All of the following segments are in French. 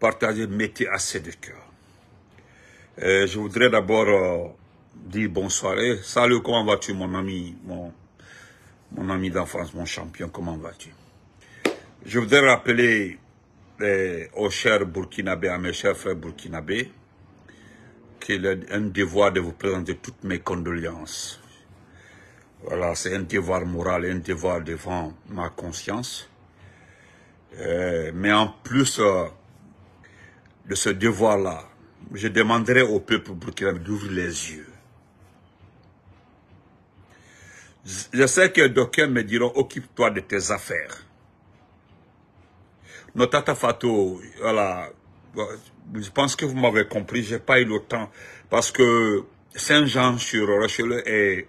partager, mettez assez de cœur. Euh, je voudrais d'abord euh, dire bonsoir. Et salut, comment vas-tu, mon ami, mon, mon ami d'enfance, mon champion, comment vas-tu Je voudrais rappeler euh, aux chers Burkinabés, à mes chers frères Burkinabés, qu'il est un devoir de vous présenter toutes mes condoléances. Voilà, c'est un devoir moral, un devoir devant ma conscience. mais en plus, de ce devoir-là, je demanderai au peuple burkinabé d'ouvrir les yeux. Je sais que d'aucuns me diront, occupe-toi de tes affaires. Notata Fato, voilà, je pense que vous m'avez compris, je n'ai pas eu le temps, parce que Saint-Jean sur Rochelle et,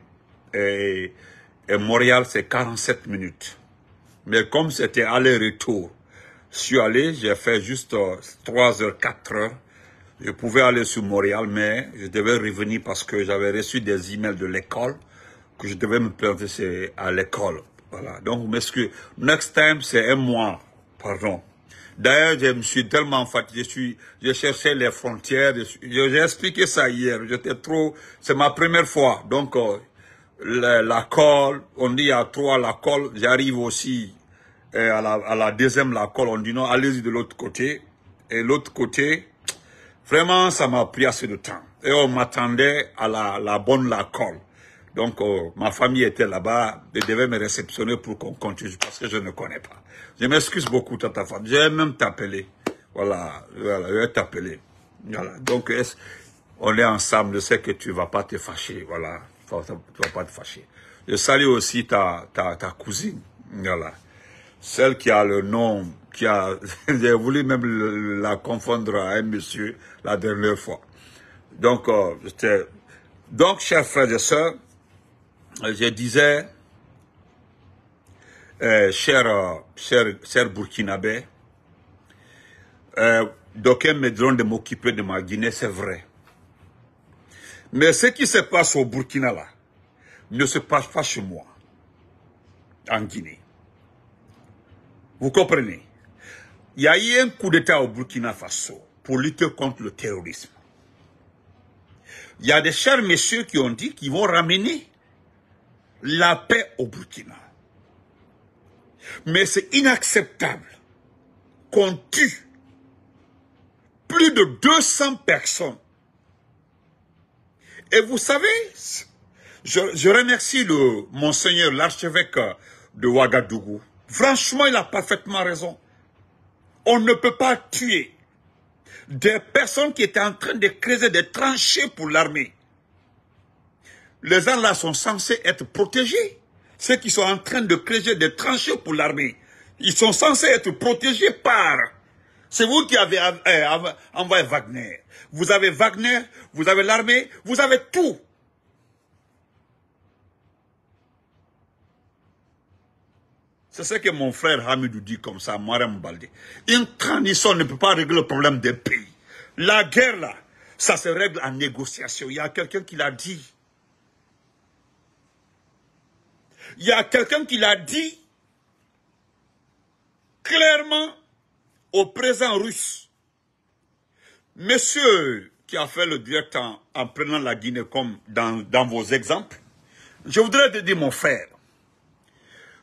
et Montréal, c'est 47 minutes. Mais comme c'était aller-retour, je suis allé, j'ai fait juste 3 euh, heures, 4 heures. Je pouvais aller sur Montréal, mais je devais revenir parce que j'avais reçu des emails de l'école que je devais me présenter à l'école. Voilà. Donc, m'excuse. Next time, c'est un mois. Pardon. D'ailleurs, je me suis tellement fatigué. Je suis, je cherchais les frontières. J'ai expliqué ça hier. J'étais trop, c'est ma première fois. Donc, euh, la, colle, on dit à trois la colle, j'arrive aussi et à la, deuxième, la colle, on dit non, allez-y de l'autre côté. Et l'autre côté, vraiment, ça m'a pris assez de temps. Et on m'attendait à la, bonne la colle. Donc, oh, ma famille était là-bas Elle devait me réceptionner pour qu'on continue, parce que je ne connais pas. Je m'excuse beaucoup, ta femme. J'ai même t'appeler. Voilà, voilà, je vais t'appeler. Voilà. Donc, on est ensemble. Je sais que tu vas pas te fâcher. Voilà. Tu vas pas te fâcher. Je salue aussi ta, ta, ta cousine. Voilà celle qui a le nom, qui a, j'ai voulu même la confondre à un monsieur la dernière fois. Donc, euh, donc, chers frères et sœurs, je disais, euh, chers euh, cher, Burkinabé, d'aucuns me diront de m'occuper de ma Guinée, c'est vrai. Mais ce qui se passe au Burkina là, ne se passe pas chez moi, en Guinée. Vous comprenez Il y a eu un coup d'État au Burkina Faso pour lutter contre le terrorisme. Il y a des chers messieurs qui ont dit qu'ils vont ramener la paix au Burkina. Mais c'est inacceptable qu'on tue plus de 200 personnes. Et vous savez, je, remercie le monseigneur l'archevêque de Ouagadougou Franchement, il a parfaitement raison. On ne peut pas tuer des personnes qui étaient en train de créer des tranchées pour l'armée. Les gens là sont censés être protégés. Ceux qui sont en train de créer des tranchées pour l'armée, ils sont censés être protégés par... C'est vous qui avez euh, envoyé Wagner. Vous avez Wagner, vous avez l'armée, vous avez tout. C'est ce que mon frère Hamidou dit comme ça, Marem Baldé. Une transition ne peut pas régler le problème des pays. La guerre, là, ça se règle en négociation. Il y a quelqu'un qui l'a dit. Il y a quelqu'un qui l'a dit clairement au présent russe. Monsieur qui a fait le direct en, prenant la Guinée comme dans vos exemples, je voudrais te dire, mon frère,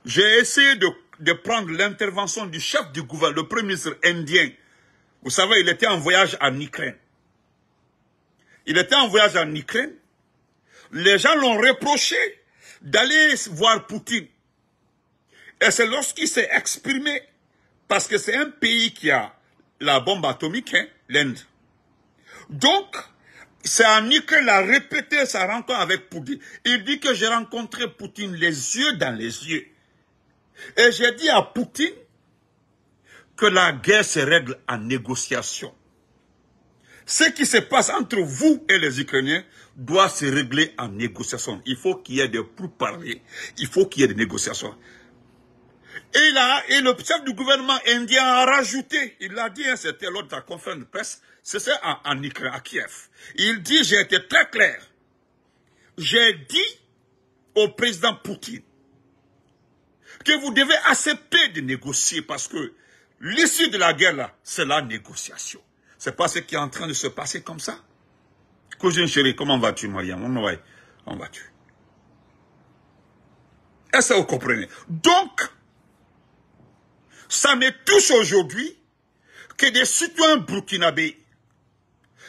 j'ai essayé de, prendre l'intervention du chef du gouvernement, le premier ministre indien. Vous savez, il était en voyage en Ukraine. Il était en voyage en Ukraine. Les gens l'ont reproché d'aller voir Poutine. Et c'est lorsqu'il s'est exprimé, parce que c'est un pays qui a la bombe atomique, hein, l'Inde. Donc, c'est en Ukraine, qu'il a répété sa rencontre avec Poutine. Il dit que j'ai rencontré Poutine les yeux dans les yeux. Et j'ai dit à Poutine que la guerre se règle en négociation. Ce qui se passe entre vous et les Ukrainiens doit se régler en négociation. Il faut qu'il y ait des pourparlers. Il faut qu'il y ait des négociations. Et, là, et le chef du gouvernement indien a rajouté, il l'a dit, hein, c'était lors de la conférence de presse, c'était en Ukraine, à Kiev. Il dit, j'ai été très clair. J'ai dit au président Poutine que vous devez accepter de négocier parce que l'issue de la guerre, c'est la négociation. C'est pas ce qui est en train de se passer comme ça. Cousine chérie, comment vas-tu, Mariam On va-tu Est-ce que vous comprenez Donc, ça me touche aujourd'hui que des citoyens burkinabés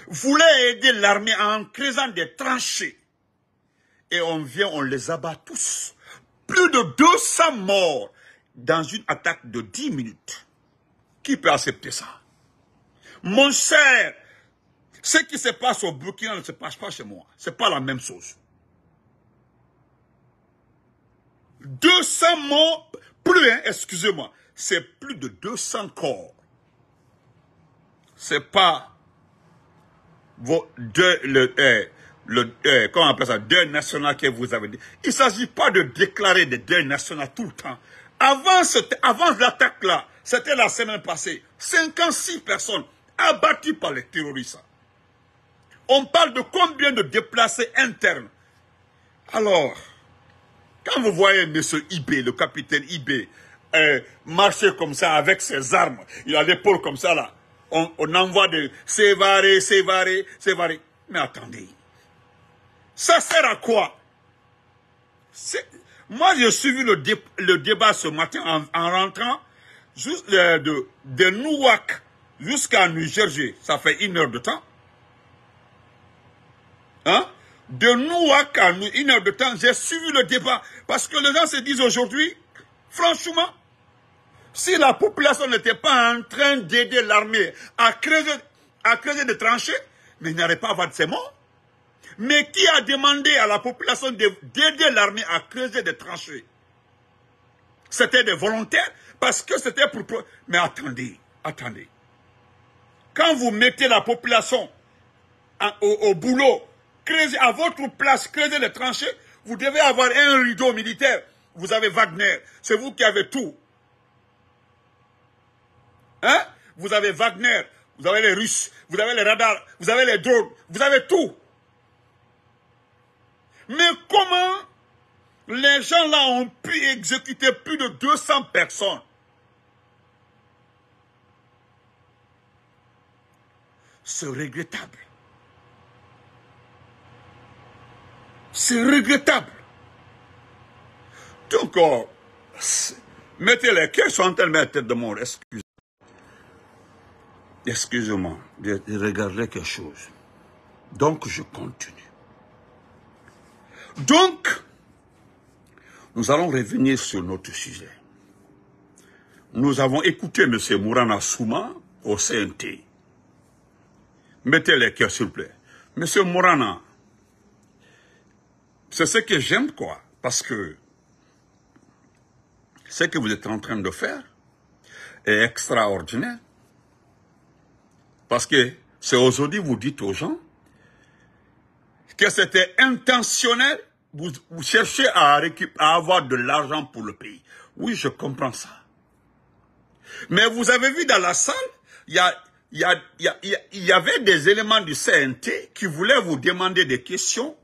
voulaient aider l'armée en créant des tranchées. Et on vient, on les abat tous. Plus de 200 morts dans une attaque de 10 minutes. Qui peut accepter ça Mon cher, ce qui se passe au Burkina ne se passe pas chez moi. Ce n'est pas la même chose. 200 morts, plus, hein, excusez-moi, c'est plus de 200 corps. C'est pas vos deux, le, eh, le, euh, comment on appelle ça, Deux national que vous avez dit. Il ne s'agit pas de déclarer des deux nationaux tout le temps. Avant, avant l'attaque-là, c'était la semaine passée, 56 personnes abattues par les terroristes. On parle de combien de déplacés internes. Alors, quand vous voyez M. IB, le capitaine IB euh, marcher comme ça avec ses armes, il a l'épaule comme ça là, on, on envoie des sévarés, sévarés, sévarés. Mais attendez, ça sert à quoi Moi, j'ai suivi le, débat ce matin en, rentrant juste euh, de, de, jusqu'à New Jersey. Ça fait une heure de temps. Hein? de Nouak à une heure de temps, j'ai suivi le débat. Parce que les gens se disent aujourd'hui, franchement, si la population n'était pas en train d'aider l'armée à creuser, des tranchées, mais il n'y aurait pas avoir de ces morts. Mais qui a demandé à la population d'aider l'armée à creuser des tranchées C'était des volontaires parce que c'était pour... Mais attendez, attendez. Quand vous mettez la population au, boulot, creuser, à votre place, creuser des tranchées, vous devez avoir un rideau militaire. Vous avez Wagner. C'est vous qui avez tout. Hein Vous avez Wagner. Vous avez les Russes. Vous avez les radars. Vous avez les drones. Vous avez tout. Mais comment les gens-là ont pu exécuter plus de 200 personnes C'est regrettable. C'est regrettable. Donc, mettez les questions sont à tête de Excusez-moi. Excusez-moi, je regardais quelque chose. Donc, je continue. Donc, nous allons revenir sur notre sujet. Nous avons écouté M. Mourana Souma au CNT. Mettez les cœurs, s'il vous plaît. M. Mourana, c'est ce que j'aime, quoi. Parce que ce que vous êtes en train de faire est extraordinaire. Parce que c'est aujourd'hui vous dites aux gens que c'était intentionnel vous, cherchez à, avoir de l'argent pour le pays. Oui, je comprends ça. Mais vous avez vu dans la salle, il y a il y, avait des éléments du CNT qui voulaient vous demander des questions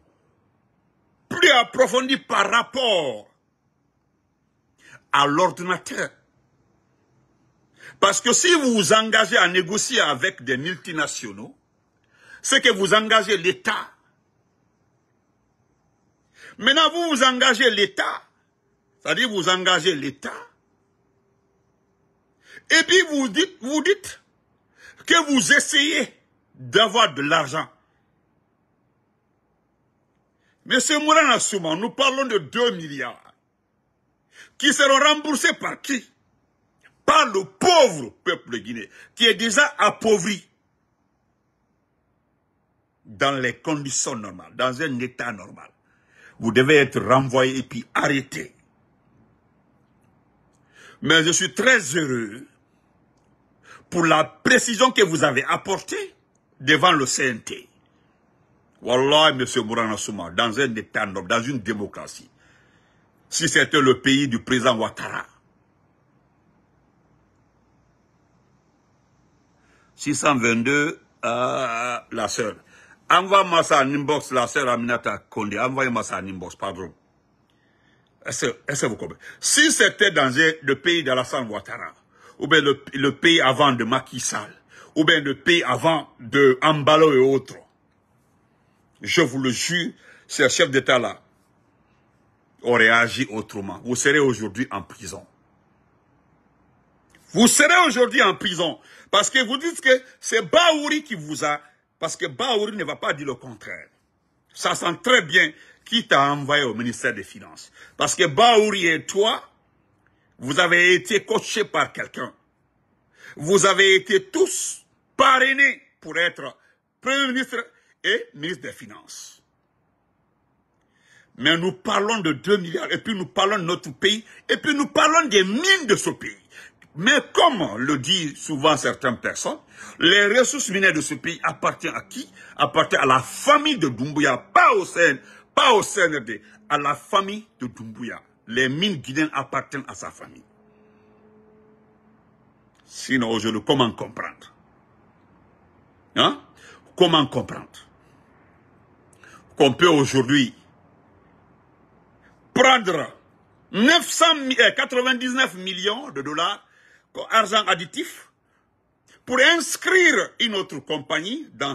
plus approfondies par rapport à l'ordinateur. Parce que si vous vous engagez à négocier avec des multinationaux, c'est que vous engagez l'État. Maintenant, vous vous engagez l'État. C'est-à-dire, vous engagez l'État. Et puis, vous dites, vous dites que vous essayez d'avoir de l'argent. Monsieur Mourana Souman, nous parlons de 2 milliards qui seront remboursés par qui Par le pauvre peuple guinéen qui est déjà appauvri dans les conditions normales, dans un état normal vous devez être renvoyé et puis arrêté. Mais je suis très heureux pour la précision que vous avez apportée devant le CNT. Wallah, M. Souma, dans un état noble, dans une démocratie, si c'était le pays du président Ouattara, 622 à euh, la sœur envoyez moi ça en inbox, la sœur Aminata Kondé. Envoyez-moi ça en inbox, pardon. Est-ce que vous comprenez Si c'était dans le pays d'Alassane Ouattara, ou bien le, pays avant de Macky ou bien le pays avant de Ambalo et autres, je vous le jure, ce chef d'État-là aurait agi autrement. Vous serez aujourd'hui en prison. Vous serez aujourd'hui en prison. Parce que vous dites que c'est Baouri qui vous a parce que Baouri ne va pas dire le contraire. Ça sent très bien qui t'a envoyé au ministère des Finances. Parce que Baouri et toi, vous avez été coachés par quelqu'un. Vous avez été tous parrainés pour être Premier ministre et ministre des Finances. Mais nous parlons de 2 milliards, et puis nous parlons de notre pays, et puis nous parlons des mines de ce pays. Mais comme le disent souvent certaines personnes, les ressources minières de ce pays appartiennent à qui Appartiennent à la famille de Doumbouya, pas au pas au CNRD, à la famille de Doumbouya. Les mines guinéennes appartiennent à sa famille. Sinon, aujourd'hui, comment comprendre hein? Comment comprendre qu'on peut aujourd'hui prendre 999 euh, millions de dollars argent additif pour inscrire une autre compagnie dans,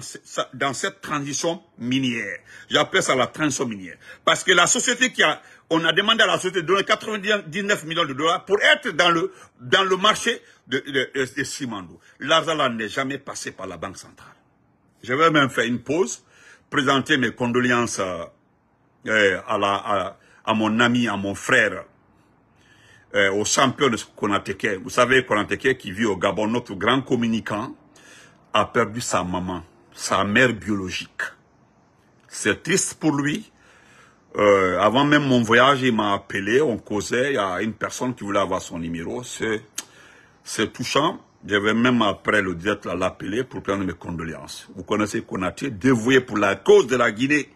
dans cette transition minière. J'appelle ça la transition minière. Parce que la société qui a, on a demandé à la société de donner 99 millions de dollars pour être dans le, dans le marché de, de, Simando. L'argent n'est jamais passé par la Banque centrale. Je vais même faire une pause, présenter mes condoléances euh, à, à mon ami, à mon frère euh, au champion de Konateke. Vous savez, Konateke qui vit au Gabon, notre grand communicant, a perdu sa maman, sa mère biologique. C'est triste pour lui. Euh, avant même mon voyage, il m'a appelé, on causait, il y a une personne qui voulait avoir son numéro. C'est touchant. Je vais même après le direct l'appeler pour prendre mes condoléances. Vous connaissez Konaté, dévoué pour la cause de la Guinée,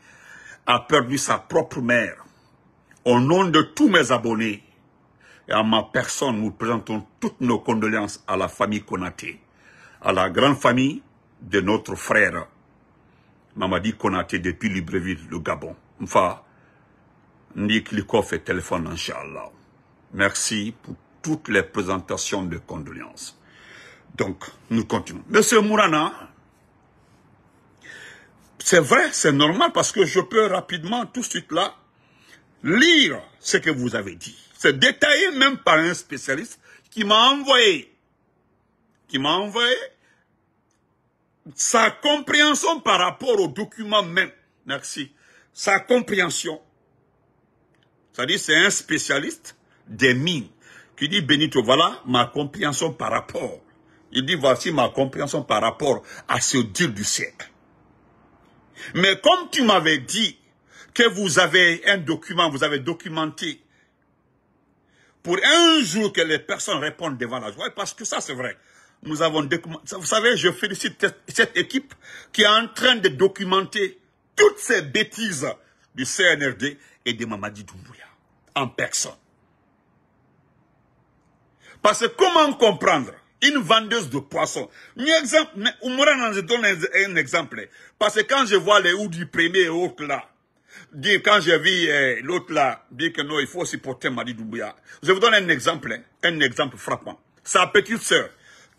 a perdu sa propre mère. Au nom de tous mes abonnés, et à ma personne, nous présentons toutes nos condoléances à la famille Konaté, à la grande famille de notre frère Mamadi Konaté depuis Libreville, le Gabon. Enfin, Nick et téléphone, Inch'Allah. Merci pour toutes les présentations de condoléances. Donc, nous continuons. Monsieur Mourana, c'est vrai, c'est normal parce que je peux rapidement, tout de suite là, lire ce que vous avez dit. C'est détaillé même par un spécialiste qui m'a envoyé, qui m'a envoyé sa compréhension par rapport au document même. Merci. Sa compréhension. C'est-à-dire, c'est un spécialiste des mines qui dit, Benito, voilà ma compréhension par rapport. Il dit, voici ma compréhension par rapport à ce deal du siècle. Mais comme tu m'avais dit que vous avez un document, vous avez documenté pour un jour que les personnes répondent devant la joie, parce que ça c'est vrai. Nous avons vous savez, je félicite cette équipe qui est en train de documenter toutes ces bêtises du CNRD et de Mamadi Doumbouya en personne. Parce que comment comprendre une vendeuse de poissons Exemple, je donne un exemple. Parce que quand je vois les houdis du premier et là, quand j'ai vu eh, l'autre là, dit que non, il faut supporter Madi Doumbouya. Je vous donne un exemple, hein, un exemple frappant. Sa petite sœur,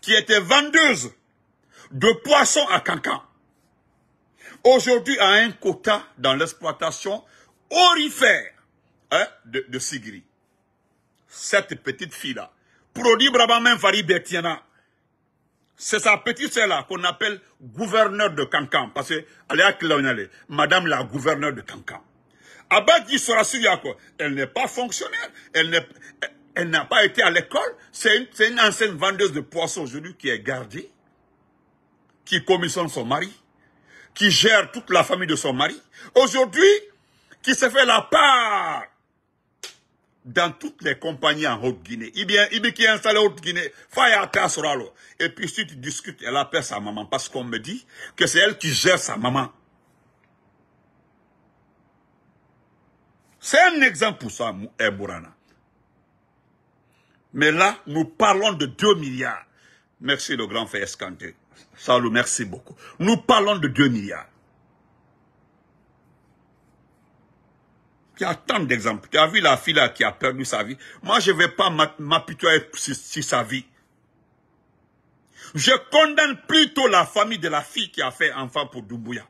qui était vendeuse de poissons à Cancan, aujourd'hui a un quota dans l'exploitation orifère hein, de, de Sigiri. Cette petite fille-là produit même Fari Bertiana. C'est sa petite sœur-là qu'on appelle gouverneur de Cancan. Parce que, allez à Madame la gouverneur de Cancan. à quoi elle n'est pas fonctionnaire, elle n'a pas été à l'école, c'est une, une, ancienne vendeuse de poissons aujourd'hui qui est gardée, qui commissionne son mari, qui gère toute la famille de son mari, aujourd'hui, qui se fait la part dans toutes les compagnies en Haute-Guinée. Il bien, qui installé en Haute-Guinée, Et puis si tu discutes, elle appelle sa maman parce qu'on me dit que c'est elle qui gère sa maman. C'est un exemple pour ça, Bourana. Eh, Mais là, nous parlons de 2 milliards. Merci le grand frère Escanté. Salou, merci beaucoup. Nous parlons de 2 milliards. y a tant d'exemples. Tu as vu la fille là qui a perdu sa vie. Moi, je ne vais pas m'apitoyer sur, sa vie. Je condamne plutôt la famille de la fille qui a fait enfant pour Doumbouya.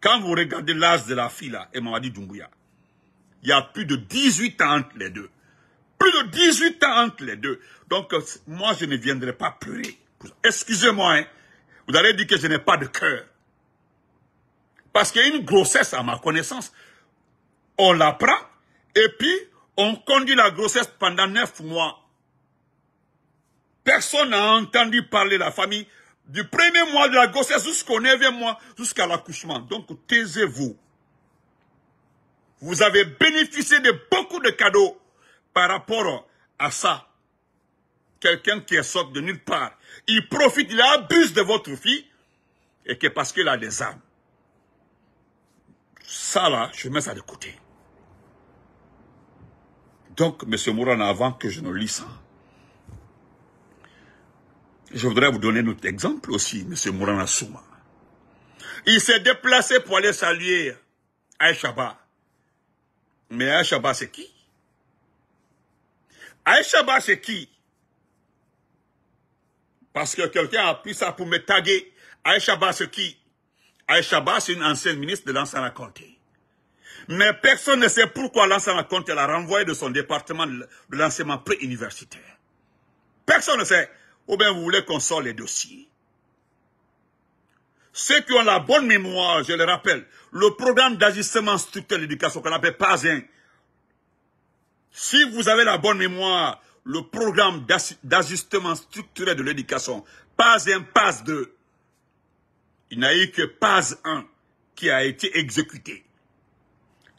Quand vous regardez l'âge de la fille là, et dit, Doumbouya, il y a plus de 18 ans entre les deux. Plus de 18 ans entre les deux. Donc, euh, moi, je ne viendrai pas pleurer. Excusez-moi, hein. Vous allez dire que je n'ai pas de cœur. Parce une grossesse, à ma connaissance, on la prend et puis on conduit la grossesse pendant neuf mois. Personne n'a entendu parler la famille du premier mois de la grossesse jusqu'au neuvième mois, jusqu'à l'accouchement. Donc taisez-vous. Vous avez bénéficié de beaucoup de cadeaux par rapport à ça. Quelqu'un qui est sorti de nulle part, il profite, il abuse de votre fille, et que parce qu'il a des âmes ça là, je mets ça de côté. Donc, M. Mourana, avant que je ne lis ça, je voudrais vous donner notre exemple aussi, M. Mourana Souma. Il s'est déplacé pour aller saluer Aïchaba. Mais Aïchaba, c'est qui Aïchaba, c'est qui Parce que quelqu'un a pris ça pour me taguer. Aïchaba, c'est qui Aïcha Ba, c'est une ancienne ministre de l'ancien Raconte. Mais personne ne sait pourquoi l'ancien Raconte l'a renvoyé de son département de l'enseignement pré-universitaire. Personne ne sait. Ou bien vous voulez qu'on sorte les dossiers. Ceux qui ont la bonne mémoire, je le rappelle, le programme d'ajustement structurel de l'éducation qu'on appelle PAS1, si vous avez la bonne mémoire, le programme d'ajustement structurel de l'éducation, PAS1, PAS 2, il n'y a eu que pas 1 qui a été exécuté.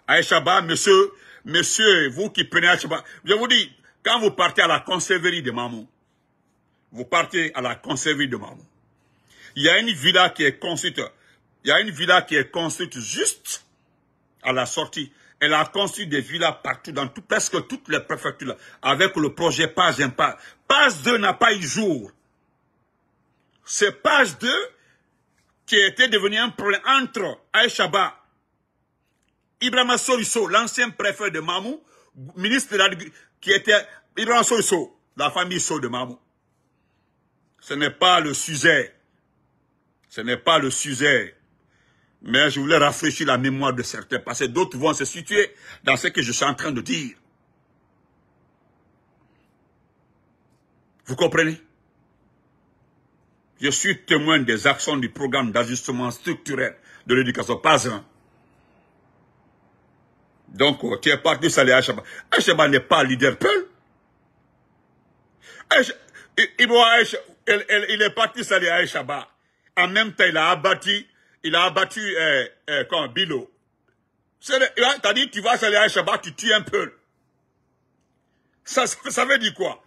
À monsieur, monsieur, vous qui prenez à je vous dis, quand vous partez à la conserverie de Mamou, vous partez à la conserverie de Mamou, il y a une villa qui est construite, il y a une villa qui est construite juste à la sortie. Elle a construit des villas partout, dans tout, presque toutes les préfectures, avec le projet Page 1. Page 2 n'a pas eu jour. C'est Page 2 qui était devenu un problème entre Aïchaba, Ibrahima Soriso, l'ancien préfet de Mamou, ministre de la, qui était Ibrahima Soriso, la famille So de Mamou. Ce n'est pas le sujet. Ce n'est pas le sujet. Mais je voulais rafraîchir la mémoire de certains, parce que d'autres vont se situer dans ce que je suis en train de dire. Vous comprenez je suis témoin des actions du programme d'ajustement structurel de l'éducation, pas un. Donc, euh, tu es parti saler Un Shaba n'est pas leader Peul. Il est parti à Shaba. En même temps, il a abattu, il a abattu, euh, euh, Bilo. T'as dit, tu vas à Shaba, tu tues un Peul. ça, ça veut dire quoi?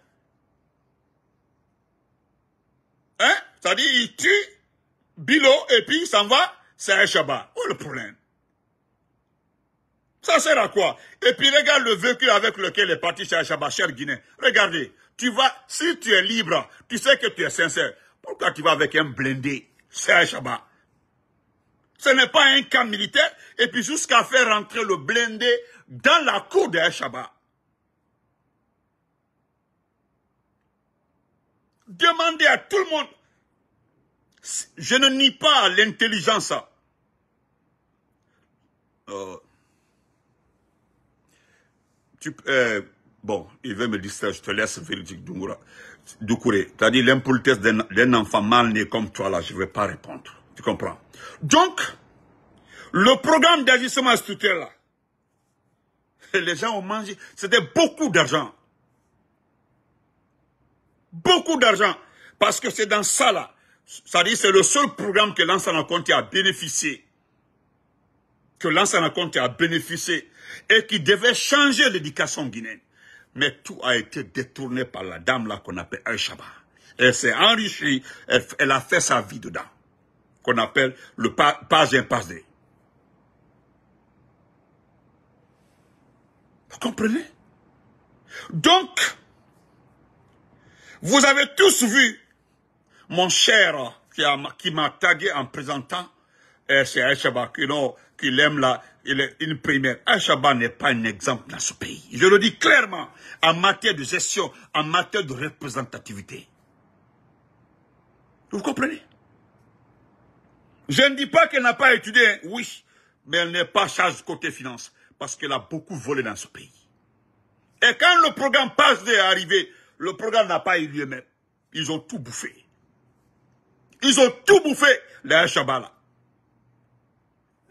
Hein? C'est-à-dire, il tue Bilo et puis il s'en va, c'est un Où est le problème Ça sert à quoi Et puis regarde le véhicule avec lequel est parti chez chabat, cher Guinée. Regardez, tu vas, si tu es libre, tu sais que tu es sincère. Pourquoi tu vas avec un blindé C'est un chabat. Ce n'est pas un camp militaire, et puis jusqu'à faire rentrer le blindé dans la cour de chabat. Demandez à tout le monde, je ne nie pas l'intelligence. Euh, euh, bon, il veut me distraire, je te laisse, Véridique Doumoura. Doukouré, tu as dit l'impolitesse d'un enfant mal né comme toi, là, je ne vais pas répondre. Tu comprends Donc, le programme d'agissement structurel, là, les gens ont mangé, c'était beaucoup d'argent. Beaucoup d'argent. Parce que c'est dans ça, là, cest à c'est le seul programme que l'ancien compte a bénéficié. Que l'ancien compte a bénéficié. Et qui devait changer l'éducation guinéenne. Mais tout a été détourné par la dame là qu'on appelle Aïchaba. Shaba. Elle s'est enrichie. Elle, a fait sa vie dedans. Qu'on appelle le pas page Vous comprenez? Donc, vous avez tous vu mon cher qui m'a tagué en présentant, eh, c'est Aïchaba, qui l'aime là. aime est une première. Aïchaba n'est pas un exemple dans ce pays. Je le dis clairement, en matière de gestion, en matière de représentativité. Vous comprenez Je ne dis pas qu'elle n'a pas étudié, oui, mais elle n'est pas charge côté finance, parce qu'elle a beaucoup volé dans ce pays. Et quand le programme passe arrivé, le programme n'a pas eu lieu-même. Ils ont tout bouffé. Ils ont tout bouffé, les Shabala.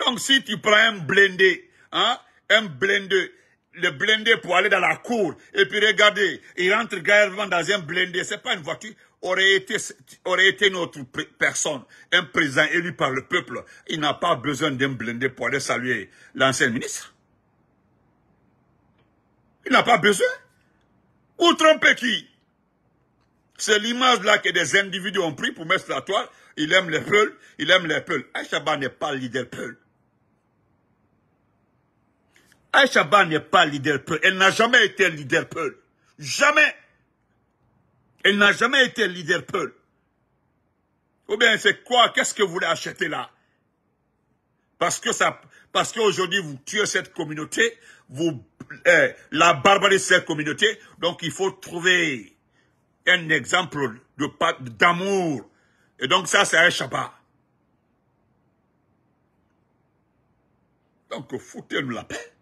Donc si tu prends un blindé, hein, un blindé, le blindé pour aller dans la cour, et puis regardez, il rentre gravement dans un blindé, c'est pas une voiture, aurait été, aurait été notre personne, un président élu par le peuple. Il n'a pas besoin d'un blindé pour aller saluer l'ancien ministre. Il n'a pas besoin. Ou tromper qui c'est l'image-là que des individus ont pris pour mettre sur la toile. Il aime les peuls, il aime les peuls. Aïchaba n'est pas leader peul. Aïchaba n'est pas leader peul. Elle n'a jamais été leader peul. Jamais. Elle n'a jamais été leader peul. Ou bien c'est quoi Qu'est-ce que vous voulez acheter là Parce que ça, parce qu'aujourd'hui vous tuez cette communauté, vous eh, la barbarie cette communauté, donc il faut trouver un exemple d'amour. Et donc ça, c'est un Shabbat. Donc foutez-nous la paix.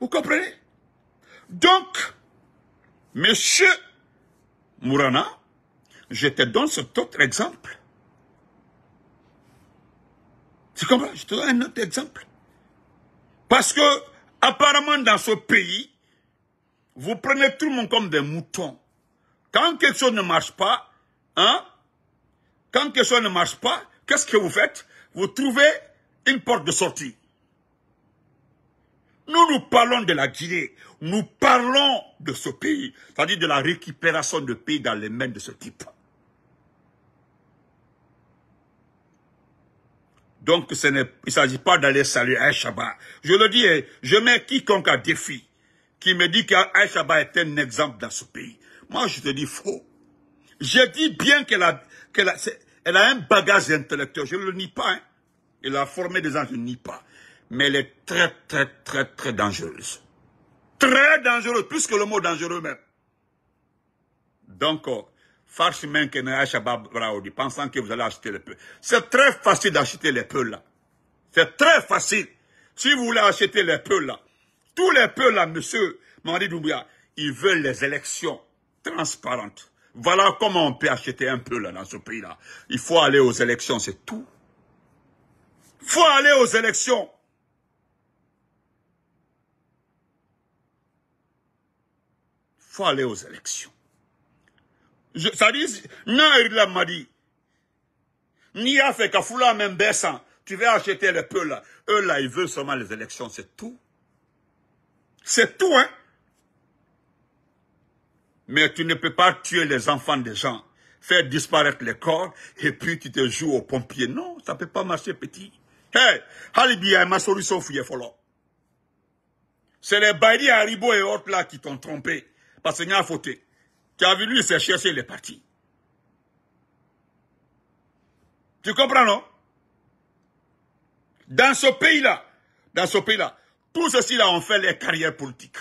Vous comprenez Donc, monsieur Mourana, je te donne cet autre exemple. Tu comprends Je te donne un autre exemple. Parce que, apparemment, dans ce pays, vous prenez tout le monde comme des moutons. Quand quelque chose ne marche pas, hein, quand quelque chose ne marche pas, qu'est-ce que vous faites Vous trouvez une porte de sortie. Nous, nous parlons de la Guinée. Nous parlons de ce pays, c'est-à-dire de la récupération de pays dans les mains de ce type. Donc, ce il ne s'agit pas d'aller saluer un Shabbat. Je le dis, je mets quiconque à défi qui me dit qu'Aïchaba est un exemple dans ce pays. Moi, je te dis faux. Je dis bien qu'elle a, elle a un bagage intellectuel. Je ne le nie pas. Hein. Elle a formé des gens, je ne nie pas. Mais elle est très, très, très, très dangereuse. Très dangereuse, plus que le mot dangereux même. Donc, farce pensant que vous allez acheter les peuples. C'est très facile d'acheter les peuples là. C'est très facile. Si vous voulez acheter les peuples là, tous les peuples là, monsieur Mandi Doumbia, ils veulent les élections transparentes. Voilà comment on peut acheter un peu là, dans ce pays-là. Il faut aller aux élections, c'est tout. Il faut aller aux élections. Il faut aller aux élections. ça dit, non, il m'a dit, ni a fait même tu veux acheter les peu là. Eux là, ils veulent seulement les élections, c'est tout. C'est tout, hein. Mais tu ne peux pas tuer les enfants des gens, faire disparaître les corps, et puis tu te joues aux pompiers. Non, ça ne peut pas marcher, petit. Hey, Halibi a ma C'est les Baïdi Haribo et autres là qui t'ont trompé. Parce qu'il y a fauté. Tu as vu lui, c'est chercher les partis. Tu comprends, non? Dans ce pays-là, dans ce pays-là, tout ceci-là ont fait les carrières politiques.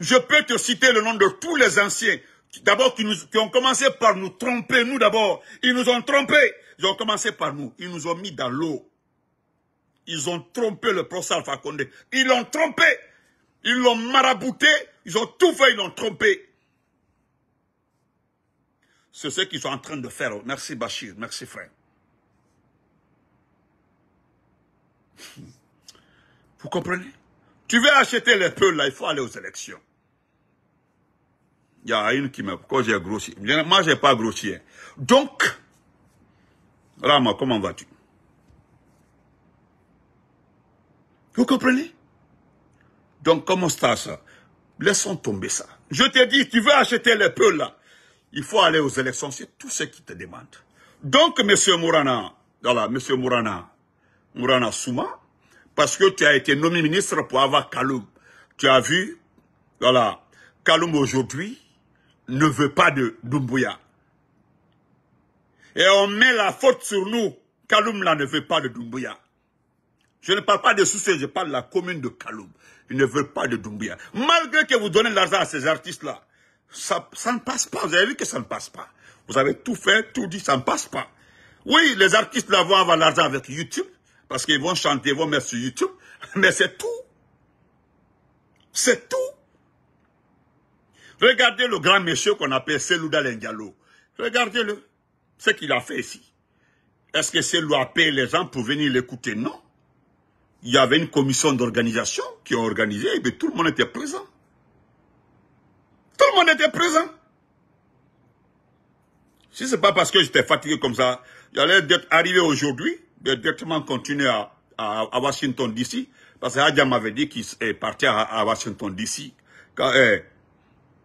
Je peux te citer le nom de tous les anciens, d'abord qui, qui, ont commencé par nous tromper, nous d'abord. Ils nous ont trompés. Ils ont commencé par nous. Ils nous ont mis dans l'eau. Ils ont trompé le procès Alpha Ils l'ont trompé. Ils l'ont marabouté. Ils ont tout fait. Ils l'ont trompé. C'est ce qu'ils sont en train de faire. Merci Bachir. Merci frère. Vous comprenez tu veux acheter les peuples, là, il faut aller aux élections. Il y a une qui me... Pourquoi j'ai grossi Moi, n'ai pas grossi. Hein. Donc, Rama, comment vas-tu Vous comprenez Donc, comment ça, ça Laissons tomber ça. Je te dis, tu veux acheter les peuples, là. Il faut aller aux élections, c'est tout ce qui te demande. Donc, M. Mourana, voilà, Monsieur Mourana, Mourana Souma, parce que tu as été nommé ministre pour avoir Kaloum. Tu as vu, voilà, Kaloum aujourd'hui ne veut pas de Doumbouya. Et on met la faute sur nous. Kaloum là ne veut pas de Doumbouya. Je ne parle pas de souci, je parle de la commune de Kaloum. Il ne veut pas de Doumbouya. Malgré que vous donnez l'argent à ces artistes-là, ça, ça ne passe pas. Vous avez vu que ça ne passe pas. Vous avez tout fait, tout dit, ça ne passe pas. Oui, les artistes là vont avoir l'argent avec YouTube parce qu'ils vont chanter, ils vont mettre sur YouTube. Mais c'est tout. C'est tout. Regardez le grand monsieur qu'on appelle Selouda Lengalo. Regardez-le. Ce qu'il a fait ici. Est-ce que Selou a payé les gens pour venir l'écouter Non. Il y avait une commission d'organisation qui a organisé et bien, tout le monde était présent. Tout le monde était présent. Si ce n'est pas parce que j'étais fatigué comme ça, j'allais être arrivé aujourd'hui, directement continuer à, à, Washington DC, parce que m'avait dit qu'il est parti à, Washington DC. Quand, eh,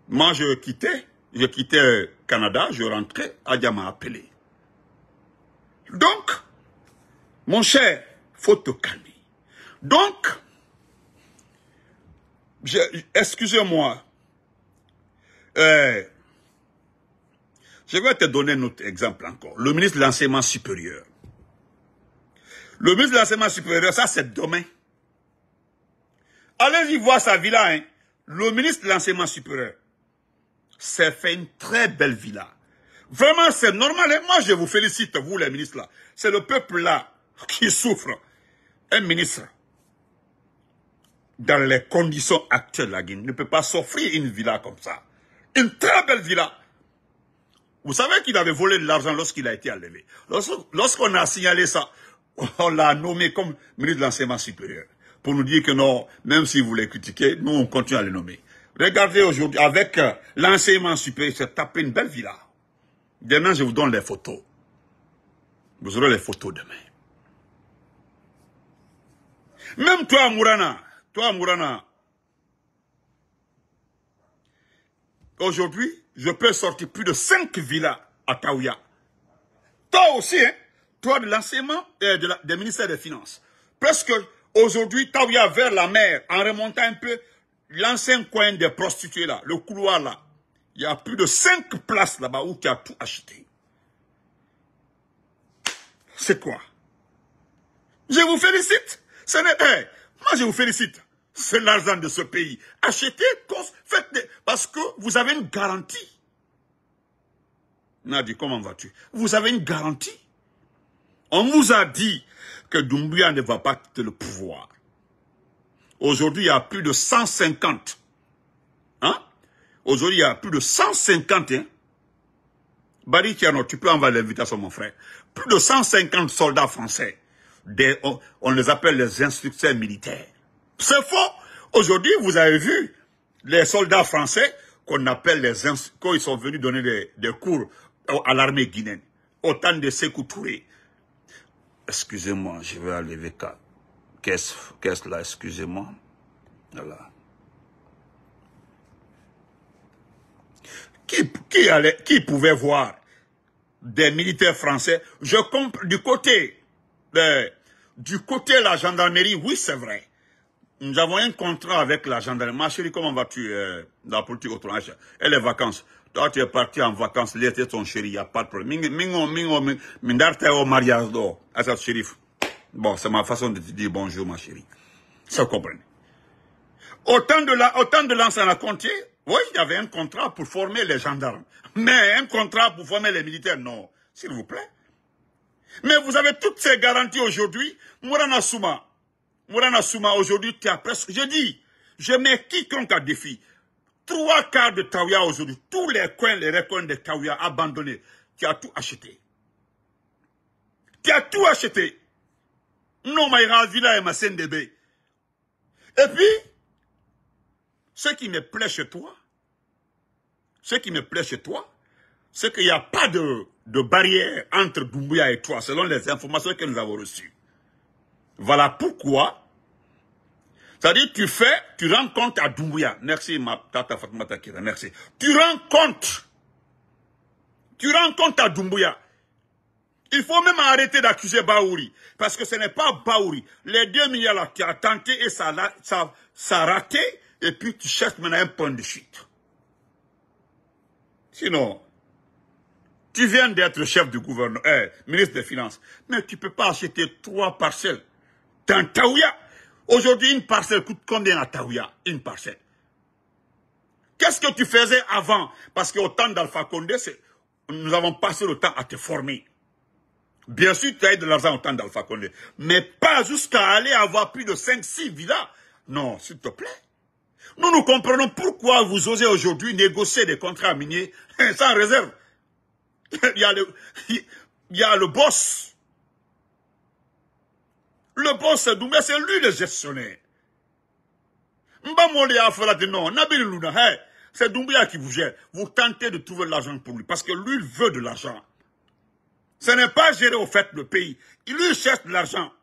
moi, je quittais, je quittais Canada, je rentrais, Adja m'a appelé. Donc, mon cher, faut te calmer. Donc, excusez-moi, eh, je vais te donner un autre exemple encore. Le ministre de l'enseignement supérieur. Le ministre de l'enseignement supérieur, ça c'est demain. Allez-y voir sa villa. Hein. Le ministre de l'enseignement supérieur s'est fait une très belle villa. Vraiment, c'est normal. Hein. moi, je vous félicite, vous les ministres là. C'est le peuple là qui souffre. Un ministre, dans les conditions actuelles, la Guinée ne peut pas s'offrir une villa comme ça. Une très belle villa. Vous savez qu'il avait volé de l'argent lorsqu'il a été enlevé. Lorsqu'on a signalé ça, on l'a nommé comme ministre de l'enseignement supérieur. Pour nous dire que non, même si vous les critiquez, nous, on continue à les nommer. Regardez aujourd'hui, avec euh, l'enseignement supérieur, c'est tapé une belle villa. Demain, je vous donne les photos. Vous aurez les photos demain. Même toi, Mourana, toi, Mourana, aujourd'hui, je peux sortir plus de cinq villas à Taouya. Toi aussi, hein? Toi, de l'enseignement euh, des ministères des Finances. Presque aujourd'hui, a vers la mer, en remontant un peu, l'ancien coin des prostituées là, le couloir là, il y a plus de cinq places là-bas où tu as tout acheté. C'est quoi Je vous félicite. Ce n'est eh, moi je vous félicite. C'est l'argent de ce pays. Achetez, faites des, parce que vous avez une garantie. Nadi, comment vas-tu Vous avez une garantie. On vous a dit que Doumbouya ne va pas quitter le pouvoir. Aujourd'hui, il y a plus de 150. Hein? Aujourd'hui, il y a plus de 150. Hein? Barry Tiano, tu peux envoyer l'invitation, mon frère. Plus de 150 soldats français. Des, on, les appelle les instructeurs militaires. C'est faux. Aujourd'hui, vous avez vu les soldats français qu'on appelle les quand ils sont venus donner des, cours à l'armée guinéenne. Autant de Sekou Excusez-moi, je vais aller avec Qu'est-ce là, excusez-moi. Voilà. Qui, qui, allait, qui pouvait voir des militaires français Je compte du côté, de, euh, du côté la gendarmerie, oui, c'est vrai. Nous avons un contrat avec la gendarmerie. Ma chérie, comment vas-tu euh, dans la politique autrement Et les vacances toi tu es parti en vacances, laissez ton chéri, il n'y a pas de problème. Mingo, mingo, mindarte au mariage d'or, à sa Bon, c'est ma façon de te dire bonjour, ma chérie. Ça, vous comprenez. Autant de la, autant de l'ancien à oui, il y avait un contrat pour former les gendarmes. Mais un contrat pour former les militaires, non. S'il vous plaît. Mais vous avez toutes ces garanties aujourd'hui. Mourana Souma, Mourana Souma, aujourd'hui, tu as presque, je dis, je mets quiconque à défi trois quarts de Taouya aujourd'hui, tous les coins, les recoins de Taouya abandonnés, tu as tout acheté. Tu as tout acheté. Non, Maïra Villa et ma CNDB. Et puis, ce qui me plaît chez toi, ce qui me plaît chez toi, c'est qu'il n'y a pas de, de barrière entre Doumbouya et toi, selon les informations que nous avons reçues. Voilà pourquoi c'est-à-dire, tu fais, tu rends compte à Doumbouya. Merci, ma tata Fatma merci. Tu rends compte. Tu rends compte à Doumbouya. Il faut même arrêter d'accuser Baouri. Parce que ce n'est pas Baouri. Les deux milliards là, tu as tenté et ça, ça, a raté. Et puis tu cherches maintenant un point de chute. Sinon, tu viens d'être chef du gouvernement, euh, ministre des Finances. Mais tu ne peux pas acheter trois parcelles dans Taouya. Aujourd'hui, une parcelle coûte combien à Taouya Une parcelle. Qu'est-ce que tu faisais avant Parce qu'au temps d'Alpha Condé, nous avons passé le temps à te former. Bien sûr, tu as eu de l'argent au temps d'Alpha Condé, mais pas jusqu'à aller avoir plus de 5-6 villas. Non, s'il te plaît. Nous, nous comprenons pourquoi vous osez aujourd'hui négocier des contrats miniers sans réserve. il, y a le, il y a le boss le boss Doumbia, c'est lui le gestionnaire. Moli a fait la non, Nabil Luna, c'est Doumbia qui vous gère. Vous tentez de trouver l'argent pour lui, parce que lui, il veut de l'argent. Ce n'est pas gérer au fait le pays. Il lui cherche de l'argent.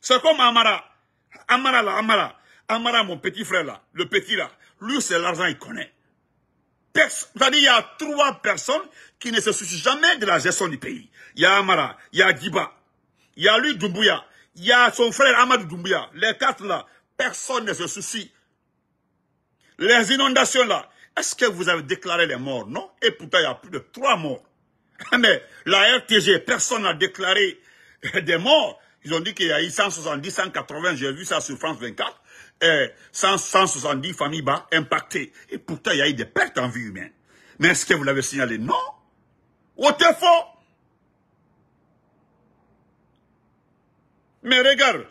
C'est comme Amara. Amara là, Amara. Amara, mon petit frère là, le petit là. Lui, c'est l'argent, il connaît. C'est-à-dire, il y a trois personnes qui ne se soucient jamais de la gestion du pays. Il y a Amara, il y a Giba, il y a lui Doumbouya, il y a son frère Amadou Doumbouya. Les quatre là, personne ne se soucie. Les inondations là, est-ce que vous avez déclaré les morts Non Et pourtant, il y a plus de trois morts. Mais la RTG, personne n'a déclaré des morts. Ils ont dit qu'il y a eu 170, 180, j'ai vu ça sur France 24, et 170 familles bas impactées. Et pourtant, il y a eu des pertes en vie humaine. Mais est-ce que vous l'avez signalé Non. Au faux Mais regarde,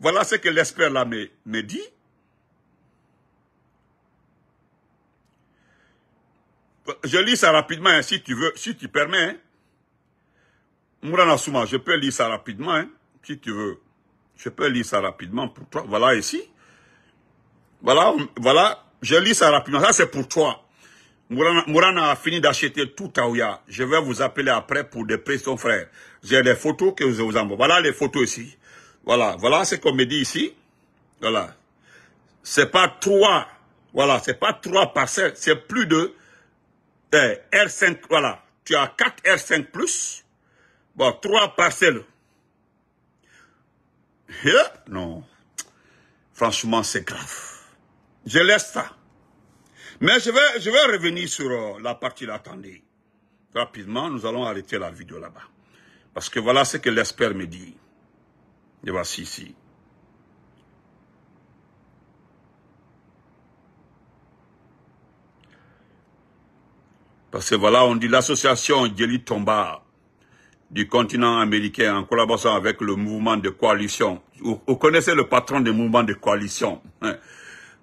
voilà ce que l'expert là me, dit. Je lis ça rapidement, hein, si tu veux, si tu permets. Hein. Mourana Souma, je peux lire ça rapidement, hein, si tu veux. Je peux lire ça rapidement pour toi. Voilà ici. Voilà, voilà, je lis ça rapidement. Ça, c'est pour toi. Mourana a fini d'acheter tout Taouya. Je vais vous appeler après pour des son frère. J'ai des photos que je vous envoie. Voilà les photos ici. Voilà, voilà ce qu'on me dit ici. Voilà. C'est pas trois, voilà, c'est pas trois parcelles, c'est plus de eh, R5, voilà. Tu as 4 R5+, plus. bon, trois parcelles. Eh, non. Franchement, c'est grave. Je laisse ça. Mais je vais, revenir sur euh, la partie là. Rapidement, nous allons arrêter la vidéo là-bas. Parce que voilà ce que l'expert me dit. Et voici ici. Parce que voilà, on dit l'association Jelly Tomba du continent américain en collaboration avec le mouvement de coalition. Vous, vous connaissez le patron du mouvement de coalition.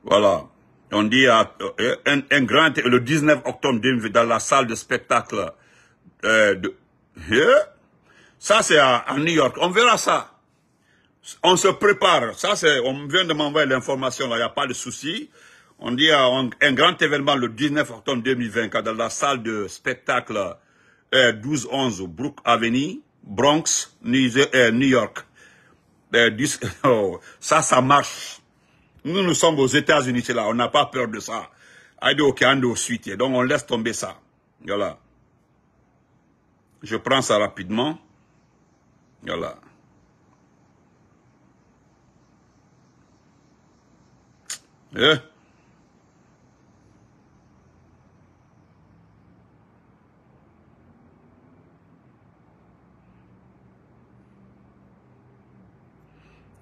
Voilà on dit à, euh, un, grand, le 19 octobre 2020, dans la salle de spectacle. Euh, de, hein? Ça, c'est à, New York. On verra ça. On se prépare. Ça, c'est, on vient de m'envoyer l'information, il n'y a pas de souci. On dit un, grand événement le 19 octobre 2020, dans la salle de spectacle euh, 12-11 Brook Avenue, Bronx, New, euh, York. Oh, ça, ça marche. Nous, nous sommes aux États-Unis, c'est là. On n'a pas peur de ça. suite. Donc, on laisse tomber ça. Voilà. Je prends ça rapidement. Voilà. Eh?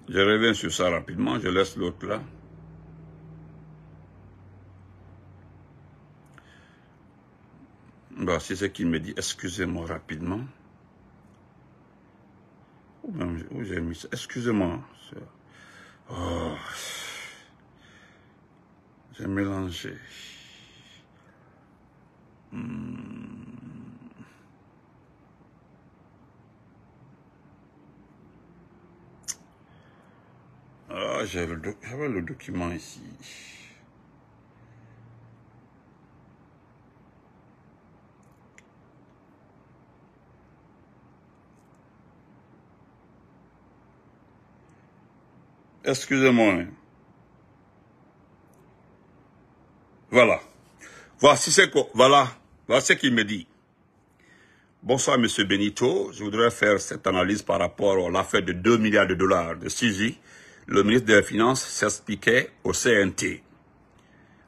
Je reviens sur ça rapidement, je laisse l'autre là. Bah, c'est ce qu'il me dit, excusez-moi rapidement. Où j'ai mis ça Excusez-moi. Oh, j'ai mélangé. Hmm. Ah, j'avais le, document ici. Excusez-moi. Voilà. Voici ce voilà. ce qu'il me dit. Bonsoir, Monsieur Benito. Je voudrais faire cette analyse par rapport à l'affaire de 2 milliards de dollars de Suzy le ministre des Finances s'expliquait au CNT.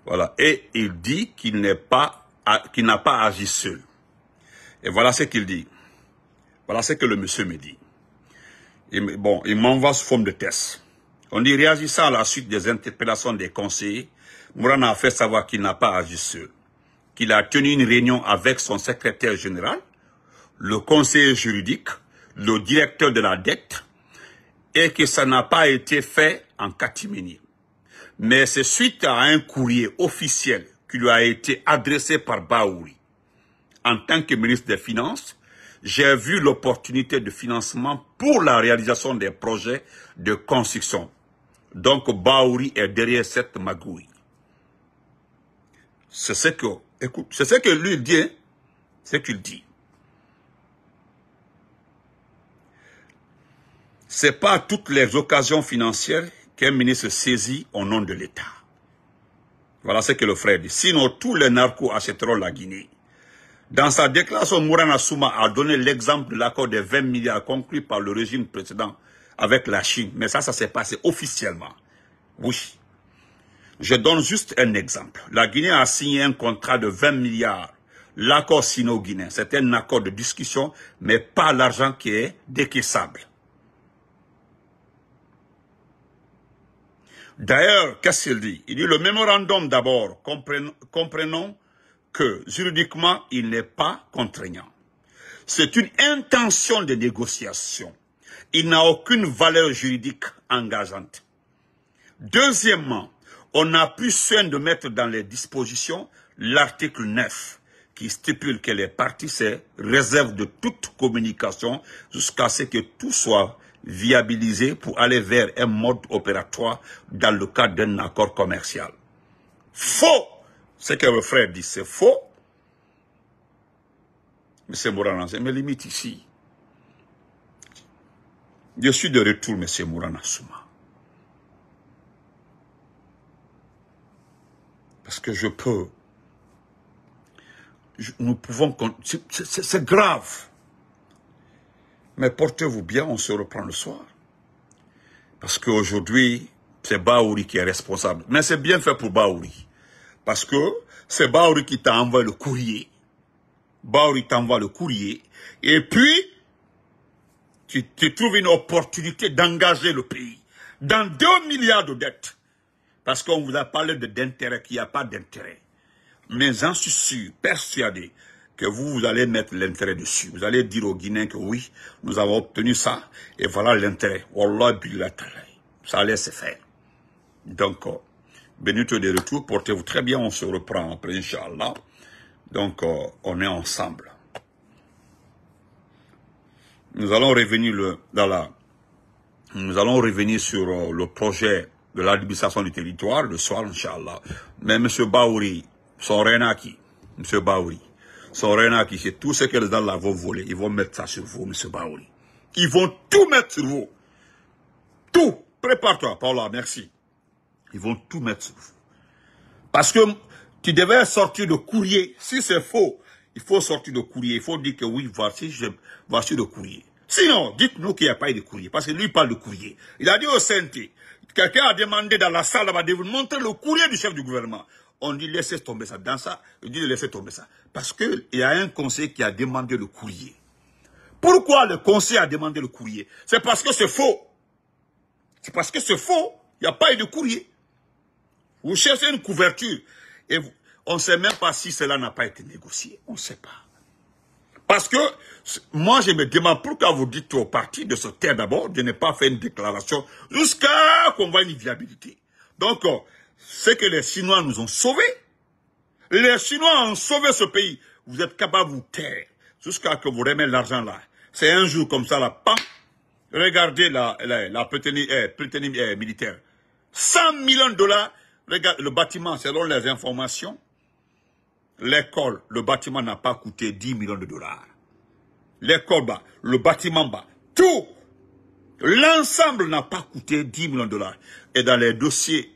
Voilà. Et il dit qu'il n'est n'a pas agi seul. Et voilà ce qu'il dit. Voilà ce que le monsieur me dit. Il, bon, il m'envoie sous forme de test. On dit, réagissant à la suite des interpellations des conseillers, Mourana a fait savoir qu'il n'a pas agi seul, qu'il a tenu une réunion avec son secrétaire général, le conseiller juridique, le directeur de la dette, que ça n'a pas été fait en catimini. Mais c'est suite à un courrier officiel qui lui a été adressé par Baouri. En tant que ministre des Finances, j'ai vu l'opportunité de financement pour la réalisation des projets de construction. Donc Baouri est derrière cette magouille. C'est ce que, écoute, c'est ce que lui dit, c'est hein, ce qu'il dit. C'est pas toutes les occasions financières qu'un ministre saisit au nom de l'État. Voilà ce que le frère dit. Sinon, tous les narcos achèteront la Guinée. Dans sa déclaration, Mourana Souma a donné l'exemple de l'accord des 20 milliards conclu par le régime précédent avec la Chine. Mais ça, ça s'est passé officiellement. Oui. Je donne juste un exemple. La Guinée a signé un contrat de 20 milliards. L'accord sino-guinéen, c'est un accord de discussion, mais pas l'argent qui est décaissable. D'ailleurs, qu'est-ce qu'il dit Il dit le mémorandum d'abord, comprenons que juridiquement, il n'est pas contraignant. C'est une intention de négociation. Il n'a aucune valeur juridique engageante. Deuxièmement, on a pu soin de mettre dans les dispositions l'article 9 qui stipule que les parties se réservent de toute communication jusqu'à ce que tout soit Viabiliser pour aller vers un mode opératoire dans le cadre d'un accord commercial. Faux Ce que le frère dit, c'est faux. Monsieur Mourana, c'est mes limites ici. Je suis de retour, Monsieur Mourana Souma. Parce que je peux... nous pouvons... C'est grave. Mais portez-vous bien, on se reprend le soir. Parce qu'aujourd'hui, c'est Baouri qui est responsable. Mais c'est bien fait pour Baouri. Parce que c'est Baouri qui t'a envoyé le courrier. Baouri t'envoie le courrier. Et puis, tu, trouves une opportunité d'engager le pays dans 2 milliards de dettes. Parce qu'on vous a parlé d'intérêt, qu'il n'y a pas d'intérêt. Mais j'en suis sûr, persuadé, que vous, vous allez mettre l'intérêt dessus. Vous allez dire aux Guinéens que oui, nous avons obtenu ça, et voilà l'intérêt. Wallah Ça laisse faire. Donc, euh, des de retour, portez-vous très bien, on se reprend après, Inch'Allah. Donc, euh, on est ensemble. Nous allons revenir le, dans nous allons revenir sur euh, le projet de l'administration du territoire le soir, Inch'Allah. Mais M. Baouri, son renaki, M. Baouri, Sorena sait tout ce que les là vont voler, ils vont mettre ça sur vous, M. Baoli. Ils vont tout mettre sur vous. Tout. Prépare-toi, Paula, merci. Ils vont tout mettre sur vous. Parce que tu devais sortir de courrier. Si c'est faux, il faut sortir de courrier. Il faut dire que oui, voici, je, voici le courrier. Sinon, dites-nous qu'il n'y a pas eu de courrier. Parce que lui, il parle de courrier. Il a dit au CNT, quelqu'un a demandé dans la salle là de vous montrer le courrier du chef du gouvernement on dit laissez tomber ça. Dans ça, on dit laissez tomber ça. Parce qu'il y a un conseil qui a demandé le courrier. Pourquoi le conseil a demandé le courrier C'est parce que c'est faux. C'est parce que c'est faux. Il n'y a pas eu de courrier. Vous cherchez une couverture. Et on ne sait même pas si cela n'a pas été négocié. On ne sait pas. Parce que moi, je me demande pourquoi vous dites au parti de se taire d'abord, de ne pas faire une déclaration jusqu'à qu'on voit une viabilité. Donc, euh, c'est que les Chinois nous ont sauvés. Les Chinois ont sauvé ce pays. Vous êtes capable de vous taire jusqu'à que vous remettez l'argent là. C'est un jour comme ça, la pam. Regardez la, la, militaire. 100 millions de dollars. Regarde, le bâtiment, selon les informations, l'école, le bâtiment n'a pas coûté 10 millions de dollars. L'école bas, le bâtiment bas, tout, l'ensemble n'a pas coûté 10 millions de dollars. Et dans les dossiers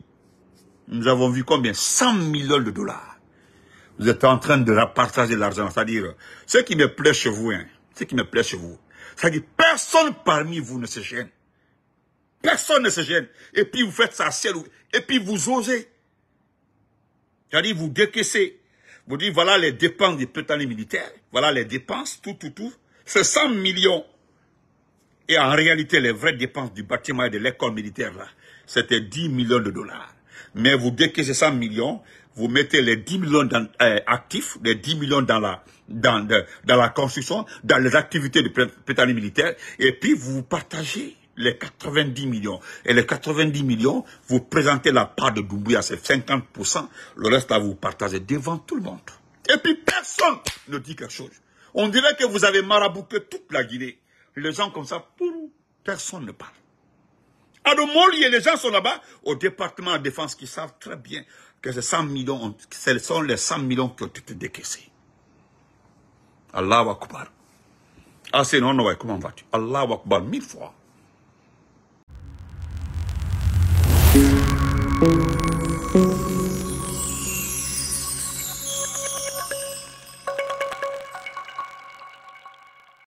nous avons vu combien 100 millions de dollars. Vous êtes en train de partager l'argent. C'est-à-dire, ce qui me plaît chez vous, hein, ce qui me plaît chez vous, c'est-à-dire, personne parmi vous ne se gêne. Personne ne se gêne. Et puis, vous faites ça à Et puis, vous osez. C'est-à-dire, vous décaissez. Vous dites, voilà les dépenses des pétanés militaires. Voilà les dépenses, tout, tout, tout. C'est 100 millions. Et en réalité, les vraies dépenses du bâtiment et de l'école militaire, là, c'était 10 millions de dollars mais vous dès que c'est 100 millions, vous mettez les 10 millions dans, euh, actifs, les 10 millions dans la, dans, la construction, dans les activités de pétrole militaire, et puis vous partagez les 90 millions. Et les 90 millions, vous présentez la part de Doumbouya, c'est 50%, le reste à vous partagez devant tout le monde. Et puis personne ne dit quelque chose. On dirait que vous avez marabouté toute la Guinée. Les gens comme ça, personne ne parle. À et les gens sont là-bas, au département de défense, qui savent très bien que millions, ce sont les 100 millions qui ont été décaissés. Allah Akbar. Ah, c'est non, non, comment vas-tu Allahu Akbar, mille fois.